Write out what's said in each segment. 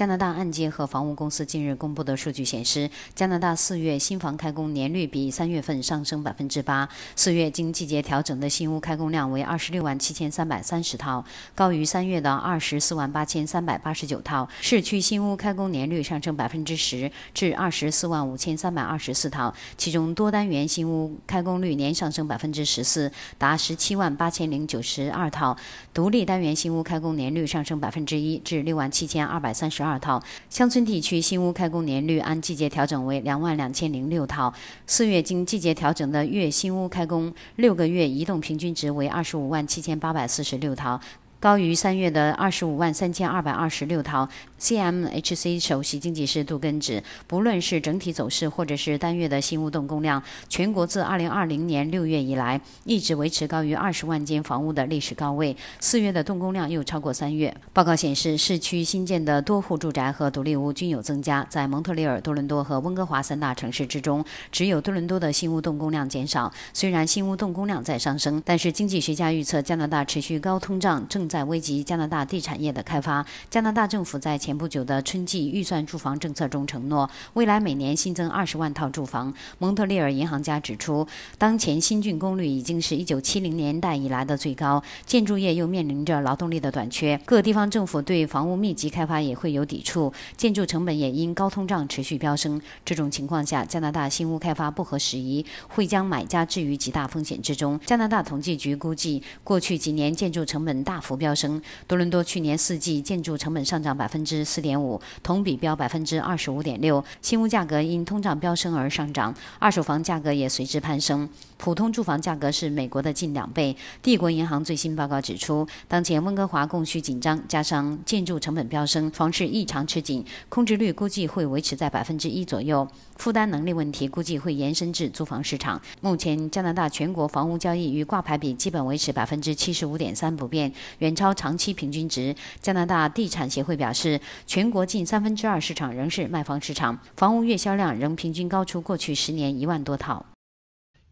加拿大按揭和房屋公司近日公布的数据显示，加拿大四月新房开工年率比三月份上升百分之八。四月经季节调整的新屋开工量为二十六万七千三百三十套，高于三月的二十四万八千三百八十九套。市区新屋开工年率上升百分之十，至二十四万五千三百二十四套。其中多单元新屋开工率年上升百分之十四，达十七万八千零九十二套；独立单元新屋开工年率上升百分之一，至六万七千二百三十二。二套，乡村地区新屋开工年率按季节调整为两万两千零六套。四月经季节调整的月新屋开工六个月移动平均值为二十五万七千八百四十六套，高于三月的二十五万三千二百二十六套。CMHC 首席经济师杜根指，不论是整体走势，或者是单月的新屋动工量，全国自2020年6月以来，一直维持高于20万间房屋的历史高位。四月的动工量又超过三月。报告显示，市区新建的多户住宅和独立屋均有增加。在蒙特利尔、多伦多和温哥华三大城市之中，只有多伦多的新屋动工量减少。虽然新屋动工量在上升，但是经济学家预测，加拿大持续高通胀正在危及加拿大地产业的开发。加拿大政府在前。前不久的春季预算住房政策中承诺，未来每年新增二十万套住房。蒙特利尔银行家指出，当前新竣工率已经是一九七零年代以来的最高，建筑业又面临着劳动力的短缺，各地方政府对房屋密集开发也会有抵触，建筑成本也因高通胀持续飙升。这种情况下，加拿大新屋开发不合时宜，会将买家置于极大风险之中。加拿大统计局估计，过去几年建筑成本大幅飙升，多伦多去年四季建筑成本上涨百分之。四点五，同比飙百分之二十五点六。新屋价格因通胀飙升而上涨，二手房价格也随之攀升。普通住房价格是美国的近两倍。帝国银行最新报告指出，当前温哥华供需紧张，加上建筑成本飙升，房市异常吃紧，空置率估计会维持在百分之一左右。负担能力问题估计会延伸至租房市场。目前加拿大全国房屋交易与挂牌比基本维持百分之七十五点三不变，远超长期平均值。加拿大地产协会表示。全国近三分之二市场仍是卖方市场，房屋月销量仍平均高出过去十年一万多套。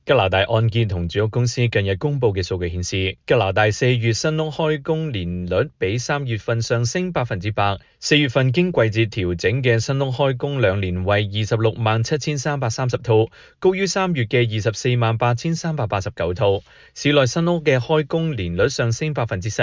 加拿大按件同住屋公司近日公布嘅数据显示，加拿大四月新屋开工年率比三月份上升百分之百，四月份经季节调整嘅新屋开工两年为二十六万七千三百三十套，高于三月嘅二十四万八千三百八十九套。市内新屋嘅开工年率上升百分之十。